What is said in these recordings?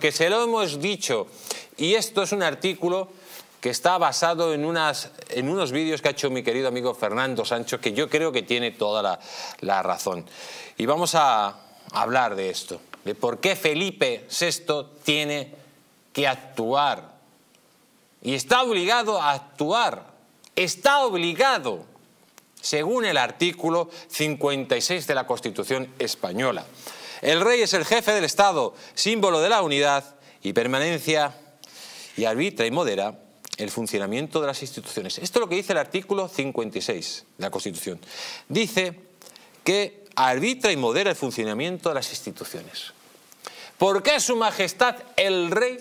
que se lo hemos dicho. Y esto es un artículo que está basado en, unas, en unos vídeos que ha hecho mi querido amigo Fernando Sancho, que yo creo que tiene toda la, la razón. Y vamos a hablar de esto, de por qué Felipe VI tiene que actuar. Y está obligado a actuar, está obligado, según el artículo 56 de la Constitución española. El rey es el jefe del Estado, símbolo de la unidad y permanencia, y arbitra y modera el funcionamiento de las instituciones. Esto es lo que dice el artículo 56 de la Constitución. Dice que arbitra y modera el funcionamiento de las instituciones. ¿Por qué su majestad el rey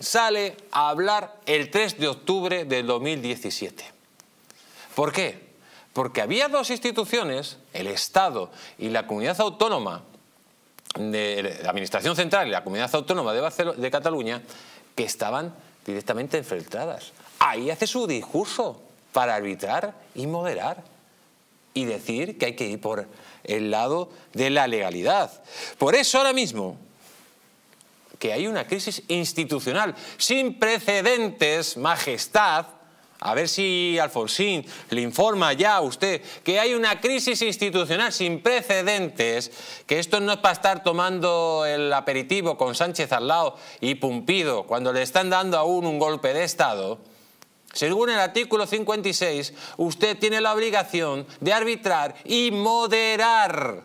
sale a hablar el 3 de octubre del 2017? ¿Por qué? Porque había dos instituciones, el Estado y la comunidad autónoma, de la Administración Central y la Comunidad Autónoma de, Cataluña que estaban directamente enfrentadas. Ahí hace su discurso para arbitrar y moderar y decir que hay que ir por el lado de la legalidad. Por eso ahora mismo que hay una crisis institucional sin precedentes, majestad, a ver si Alfonsín le informa ya a usted que hay una crisis institucional sin precedentes, que esto no es para estar tomando el aperitivo con Sánchez al lado y Pumpido cuando le están dando aún un golpe de Estado. Según el artículo 56, usted tiene la obligación de arbitrar y moderar.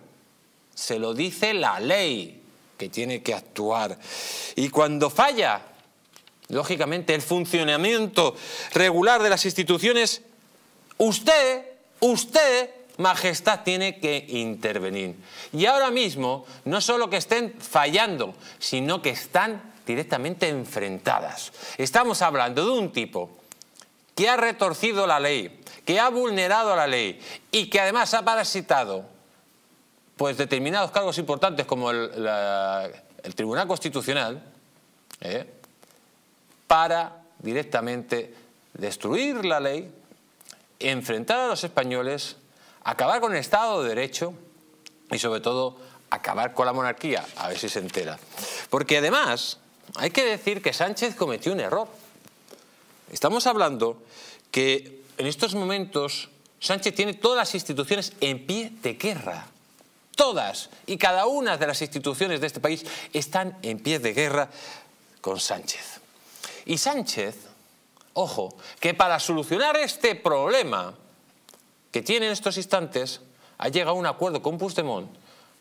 Se lo dice la ley que tiene que actuar. Y cuando falla, lógicamente, el funcionamiento regular de las instituciones, usted, usted, Majestad, tiene que intervenir. Y ahora mismo, no solo que estén fallando, sino que están directamente enfrentadas. Estamos hablando de un tipo que ha retorcido la ley, que ha vulnerado la ley y que además ha parasitado pues determinados cargos importantes como el, el Tribunal Constitucional, ¿eh? para directamente destruir la ley, enfrentar a los españoles, acabar con el Estado de Derecho y sobre todo acabar con la monarquía, a ver si se entera. Porque además hay que decir que Sánchez cometió un error. Estamos hablando que en estos momentos Sánchez tiene todas las instituciones en pie de guerra. Todas y cada una de las instituciones de este país están en pie de guerra con Sánchez. Y Sánchez, ojo, que para solucionar este problema que tiene en estos instantes, ha llegado a un acuerdo con Puigdemont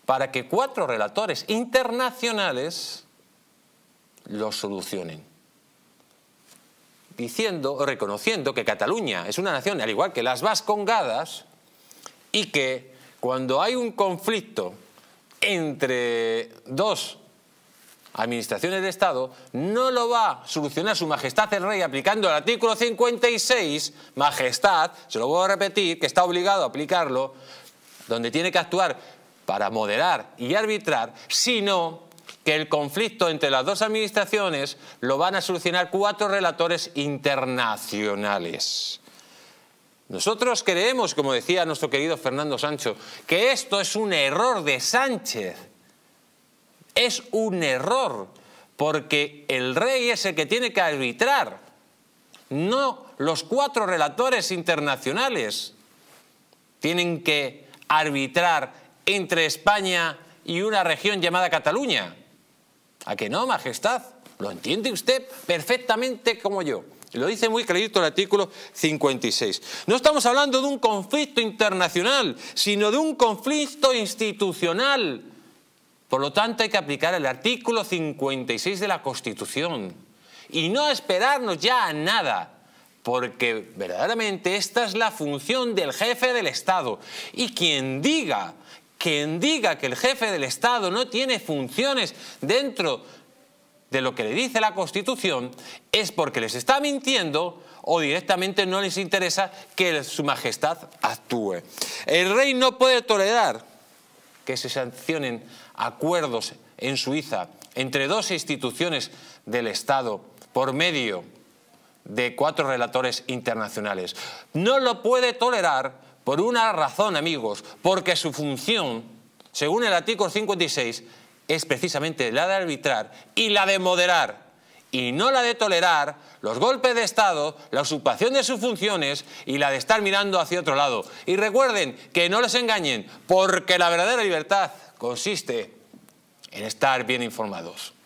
para que cuatro relatores internacionales lo solucionen. Diciendo o reconociendo que Cataluña es una nación, al igual que las Vascongadas, y que cuando hay un conflicto entre dos administraciones de Estado, no lo va a solucionar su majestad el rey aplicando el artículo 56, majestad, se lo voy a repetir, que está obligado a aplicarlo, donde tiene que actuar para moderar y arbitrar, sino que el conflicto entre las dos administraciones lo van a solucionar cuatro relatores internacionales. Nosotros creemos, como decía nuestro querido Fernando Sancho, que esto es un error de Sánchez es un error, porque el rey es el que tiene que arbitrar, no los cuatro relatores internacionales. Tienen que arbitrar entre España y una región llamada Cataluña. ¿A que no, Majestad? Lo entiende usted perfectamente como yo. Lo dice muy crédito el artículo 56. No estamos hablando de un conflicto internacional, sino de un conflicto institucional por lo tanto, hay que aplicar el artículo 56 de la Constitución y no esperarnos ya a nada, porque verdaderamente esta es la función del jefe del Estado. Y quien diga, quien diga que el jefe del Estado no tiene funciones dentro de lo que le dice la Constitución, es porque les está mintiendo o directamente no les interesa que su majestad actúe. El rey no puede tolerar que se sancionen acuerdos en Suiza entre dos instituciones del Estado por medio de cuatro relatores internacionales. No lo puede tolerar por una razón, amigos, porque su función, según el artículo 56, es precisamente la de arbitrar y la de moderar y no la de tolerar los golpes de Estado, la usurpación de sus funciones y la de estar mirando hacia otro lado. Y recuerden que no les engañen, porque la verdadera libertad consiste en estar bien informados.